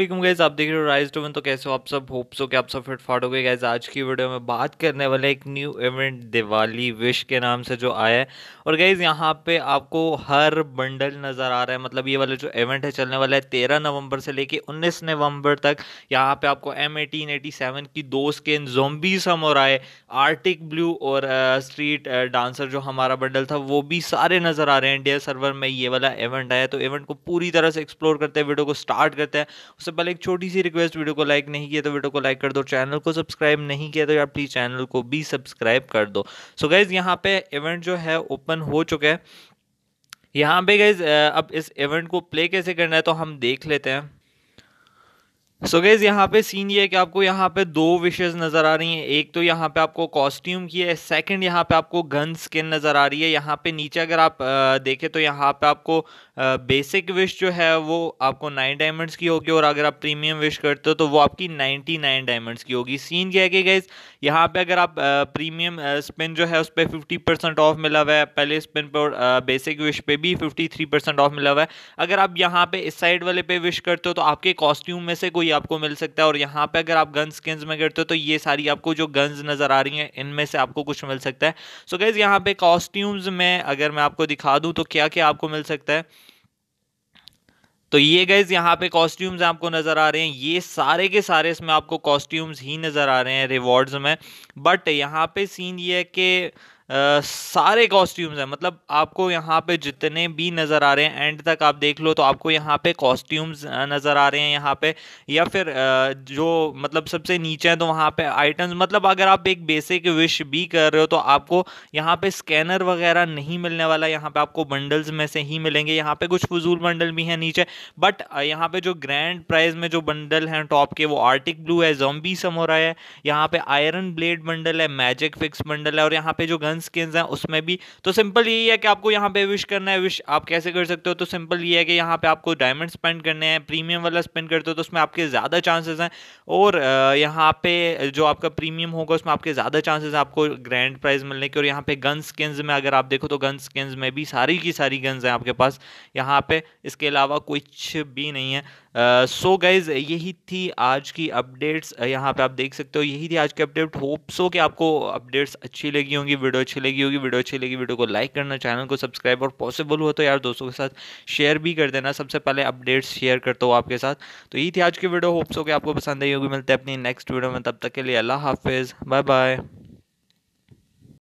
gas आप देख रहे हो राइज टोवन तो कैसे हो आप सब होप सो कि आप सब फिट फाट हो गए गैस आज की वीडियो में बात करने वाले एक न्यू इवेंट दिवाली विश के नाम से जो आया है और गैस यहां पे आपको हर बंडल नज़र आ रहा है मतलब ये वाला जो इवेंट है चलने वाला है तेरह नवंबर से लेके उन्नीस नवंबर तक यहाँ पे आपको एम की दो स्किन जोम्बी समोर आए आर्टिक ब्लू और स्ट्रीट डांसर जो हमारा बंडल था वो भी सारे नज़र आ रहे हैं इंडिया सर्वर में ये वाला इवेंट आया तो इवेंट को पूरी तरह से एक्सप्लोर करते हैं वीडियो को स्टार्ट करते हैं सबसे पहले एक छोटी सी रिक्वेस्ट वीडियो को लाइक नहीं किया तो वीडियो को लाइक कर दो चैनल को सब्सक्राइब नहीं किया तो यार प्लीज़ चैनल को भी सब्सक्राइब कर दो सो गाइज़ यहाँ पे इवेंट जो है ओपन हो चुका है यहाँ पे गाइज़ अब इस इवेंट को प्ले कैसे करना है तो हम देख लेते हैं सो so गैज़ यहाँ पे सीन ये है कि आपको यहाँ पे दो विशेज़ नज़र आ रही हैं एक तो यहाँ पे आपको कॉस्ट्यूम की है सेकंड यहाँ पे आपको गन स्किन नज़र आ रही है यहाँ पे नीचे अगर आप देखें तो यहाँ पे आपको बेसिक विश जो है वो आपको नाइन डायमंड्स की होगी और अगर आप प्रीमियम विश करते हो तो वो आपकी नाइन्टी नाइन डायमंड्स की होगी सीन क्या है कि गैज़ यहाँ पर अगर आप प्रीमियम स्पिन जो है उस पर फिफ्टी परसेंट ऑफ मिला हुआ है पहले स्पिन पर बेसिक विश पे भी फिफ्टी थ्री परसेंट ऑफ मिला हुआ है अगर आप यहाँ पर इस साइड वाले पे विश करते हो तो आपके कॉस्ट्यूम में से कोई ही आपको मिल सकता है और यहाँ पे अगर आप गन स्किन्स में करते हो तो ये सारी आपको जो गन्स नज़र आ रही हैं इनमें से आपको कुछ मिल सकता है सो गैज़ यहाँ पे कॉस्ट्यूम्स में अगर मैं आपको दिखा दूँ तो क्या क्या आपको मिल सकता है तो ये गैज़ यहाँ पे कॉस्ट्यूम्स आपको नज़र आ रहे हैं ये सारे के सारे इसमें आपको कॉस्ट्यूम्स ही नज़र आ रहे हैं रिवॉर्ड्स में बट यहाँ पे सीन ये है कि आ, सारे कॉस्ट्यूम्स हैं मतलब आपको यहाँ पे जितने भी नज़र आ रहे हैं एंड तक आप देख लो तो आपको यहाँ पे कॉस्ट्यूम्स नज़र आ रहे हैं यहाँ पे या फिर आ, जो मतलब सबसे नीचे हैं तो वहाँ पे आइटम्स मतलब अगर आप एक बेसिक विश भी कर रहे हो तो आपको यहाँ पे स्कैनर वगैरह नहीं मिलने वाला यहाँ पे आपको बंडल्स में से ही मिलेंगे यहाँ पे कुछ फजूल बंडल भी हैं नीचे बट यहाँ पे जो ग्रैंड प्राइज में जो बंडल हैं टॉप के वो आर्टिक ब्लू है जोम्बी समोरा है यहाँ पे आयरन ब्लेड बंडल है मैजिक फिक्स बंडल है और यहाँ पे जो गन अन स्किन्स हैं उसमें भी तो सिंपल यही है कि आपको यहाँ पे विश करना है विश आप कैसे कर सकते हो तो सिंपल ये है कि यहाँ पे आपको डायमंड स्पेंड करने हैं प्रीमियम वाला स्पेंड करते हो तो उसमें आपके ज़्यादा चांसेस हैं और यहाँ पे जो आपका प्रीमियम होगा उसमें आपके ज़्यादा चांसेस आपको ग्रैंड प्राइज मिलने के और यहाँ पे गन स्किन्स में अगर आप देखो तो गन स्किन्स में भी सारी की सारी गन्स हैं आपके पास यहाँ पे इसके अलावा कुछ भी नहीं है सो uh, गाइज so यही थी आज की अपडेट्स यहाँ पे आप देख सकते हो यही थी आज की अपडेट होप सो कि आपको अपडेट्स अच्छी लगी होंगी वीडियो अच्छी लगी होगी वीडियो अच्छी लगी वीडियो को लाइक करना चैनल को सब्सक्राइब और पॉसिबल हो तो यार दोस्तों के साथ शेयर भी कर देना सबसे पहले अपडेट्स शेयर करता हूँ आपके साथ तो यही थी आज की वीडियो होप्स हो कि आपको पसंद आई होगी मिलते हैं अपनी नेक्स्ट वीडियो में तब तक के लिए अल्लाह हाफिज़ बाय बाय